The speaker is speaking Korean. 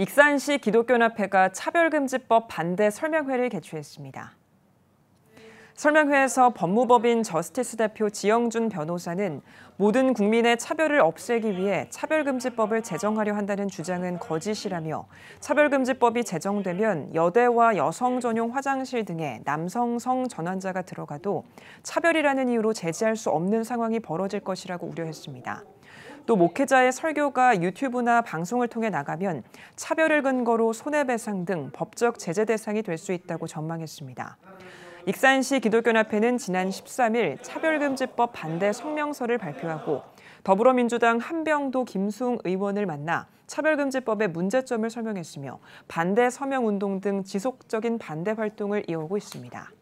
익산시 기독교연합회가 차별금지법 반대 설명회를 개최했습니다. 설명회에서 법무법인 저스티스 대표 지영준 변호사는 모든 국민의 차별을 없애기 위해 차별금지법을 제정하려 한다는 주장은 거짓이라며 차별금지법이 제정되면 여대와 여성 전용 화장실 등에 남성 성 전환자가 들어가도 차별이라는 이유로 제지할 수 없는 상황이 벌어질 것이라고 우려했습니다. 또 목회자의 설교가 유튜브나 방송을 통해 나가면 차별을 근거로 손해배상 등 법적 제재 대상이 될 수 있다고 전망했습니다. 익산시 기독교연합회는 지난 13일 차별금지법 반대 성명서를 발표하고 더불어민주당 한병도 김수웅 의원을 만나 차별금지법의 문제점을 설명했으며 반대 서명운동 등 지속적인 반대 활동을 이어오고 있습니다.